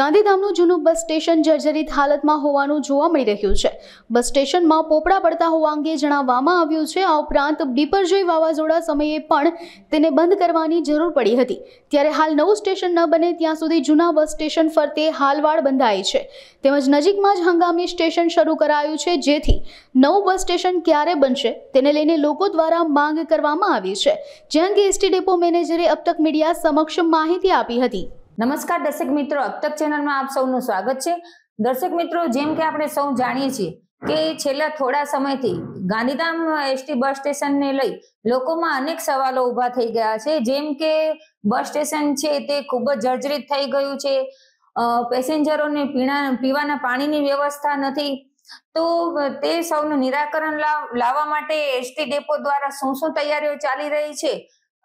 ગાંધીધામનું જૂનું bus station જર્જરિત હાલતમાં હોવાનું જોવા મળી રહ્યું છે બસ સ્ટેશનમાં પોપડા પડતા હોવા અંગે જણાવવામાં આવ્યું છે આ ઉપરાંત બીપરજોય વાવાઝોડા સમયે પણ તેને બંધ કરવાની જરૂર પડી હતી ત્યારે હાલ નવું સ્ટેશન ન બને ત્યાં સુધી જૂના બસ સ્ટેશન ફરતે હાલવાડ બંધાય છે તેમજ નજીકમાં જ હંગામી સ્ટેશન શરૂ કરાયું છે જેથી નવું બસ સ્ટેશન ક્યારે બનશે તેને લઈને લોકો દ્વારા માંગ કરવામાં આવી છે જે અંગે એસટી ડેપો મેનેજરે અબતક મીડિયા સમક્ષ માહિતી આપી હતી નમસ્કાર દર્શક મિત્રો અક્તક ચેનલમાં આપ સૌનું સ્વાગત છે દર્શક મિત્રો જેમ કે આપણે સૌ જાણીએ છીએ કે છેલ્લા થોડા સમયથી ગાંધીધામ એસટી બસ સ્ટેશનને લઈ લોકોમાં અનેક સવાલો ઊભા થઈ ગયા છે જેમ કે બસ સ્ટેશન છે તે ખૂબ જ જર્જરિત થઈ ગયું છે પેસેન્જરોને પીણા પીવાના પાણીની વ્યવસ્થા નથી તો તે સૌનું નિરાકરણ લાવવા માટે એસટી ડેપો દ્વારા શું શું તૈયારીઓ ચાલી રહી છે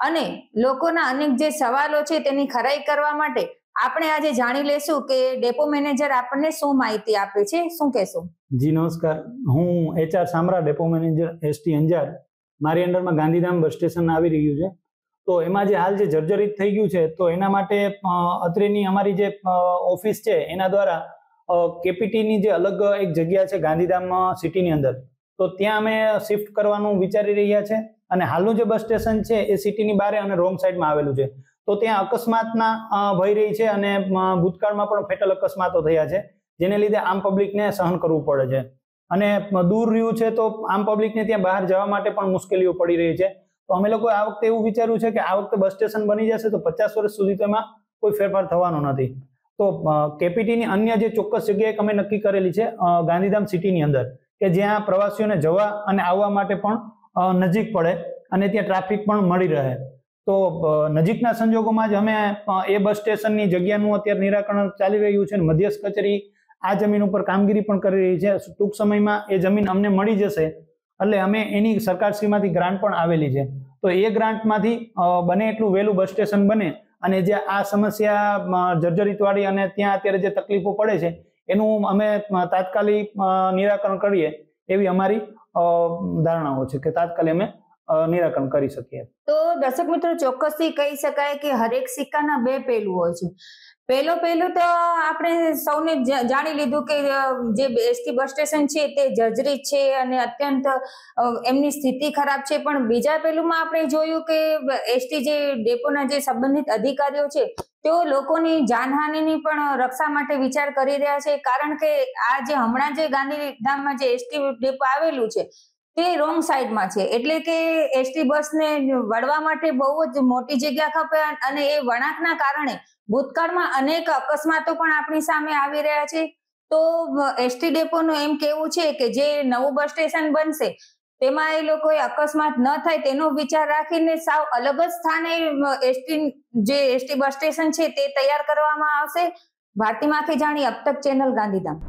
અને લોકોના અનેક જે સવાલો છે તેની ખરાઈ કરવા માટે આપણે આજે જાણી લેશું કે ડેપો મેનેજર આપણને શું માહિતી આપે છે શું કહેશું જી નમસ્કાર હું HR Samra depot manager ST Anjar મારી અંડરમાં ગાંધીધામ બસ સ્ટેશન આવી રહ્યું છે તો એમાં જે હાલ જે જર્જરિત થઈ ગયું છે તો એના માટે અત્રેની અમારી જે ઓફિસ છે એના દ્વારા કેપીટીની જે અલગ એક જગ્યા છે ગાંધીધામ સિટીની અંદર તો ત્યાં અમે શિફ્ટ કરવાનું વિચારી રહ્યા છે અને હાલનું જે બસ સ્ટેશન છે એ સિટીની બહાર અને રોંગ સાઈડમાં આવેલું છે તો ત્યાં અકસ્માતના ભય રહી છે અને ભૂતકાળમાં પણ ફેટલ અકસ્માતો થયા છે જેને લીધે આમ પબ્લિકને સહન કરવું પડે છે અને દૂર રહ્યું છે તો આમ પબ્લિકને ત્યાં બહાર જવા માટે પણ મુશ્કેલીઓ પડી રહી છે તો અમે લોકોએ આ વખતે એવું વિચાર્યું છે કે આ વખતે બસ સ્ટેશન બની જશે તો પચાસ વર્ષ સુધી તેમાં કોઈ ફેરફાર થવાનો નથી તો કેપીટીની અન્ય જે ચોક્કસ જગ્યાએ અમે નક્કી કરેલી છે ગાંધીધામ સિટીની અંદર કે જ્યાં પ્રવાસીઓને જવા અને આવવા માટે પણ નજીક પડે અને ત્યાં ટ્રાફિક પણ મળી રહે તો નજીકના સંજોગોમાં જ અમે એ બસ સ્ટેશનની જગ્યાનું અત્યારે નિરાકરણ ચાલી રહ્યું છે અને મધ્યસ્થ કચેરી આ જમીન ઉપર કામગીરી પણ કરી રહી છે ટૂંક સમયમાં એ જમીન અમને મળી જશે એટલે અમે એની સરકારશ્રીમાંથી ગ્રાન્ટ પણ આવેલી છે તો એ ગ્રાન્ટમાંથી બને એટલું વહેલું બસ સ્ટેશન બને અને જે આ સમસ્યા જર્જરિતવાળી અને ત્યાં અત્યારે જે તકલીફો પડે છે એનું અમે તાત્કાલિક નિરાકરણ કરીએ એવી અમારી ધારણાઓ છે કે તાત્કાલિક અમે નિરાકરણ કરી શકીએ તો દર્શક મિત્રો ચોક્કસથી કહી શકાય કે હરેક સિક્કાના બે પહેલું હોય છે પહેલો પહેલું તો આપણે સૌને જાણી લીધું કે જે એસટી બસ સ્ટેશન છે તે જર્જરિત છે અને અત્યંત એમની સ્થિતિ ખરાબ છે પણ બીજા પહેલુંમાં આપણે જોયું કે એસટી જે ડેપોના જે સંબંધિત અધિકારીઓ છે તેઓ લોકોની જાનહાનિની પણ રક્ષા માટે વિચાર કરી રહ્યા છે કારણ કે આ જે હમણાં જે ગાંધીધામમાં જે એસટી ડેપો આવેલું છે તે રોંગ સાઈડમાં છે એટલે કે એસટી બસને વળવા માટે બહુ જ મોટી જગ્યા ખપે અને એ વળાંકના કારણે ભૂતકાળમાં અનેક અકસ્માતો પણ આપણી સામે આવી રહ્યા છે તો એસટી ડેપોનું એમ કેવું છે કે જે નવું બસ સ્ટેશન બનશે તેમાં એ લોકોએ અકસ્માત ન થાય તેનો વિચાર રાખીને સાવ અલગ જ સ્થાને એસટી જે એસટી બસ સ્ટેશન છે તે તૈયાર કરવામાં આવશે ભારતી માખી જાણી અબ ચેનલ ગાંધીધામ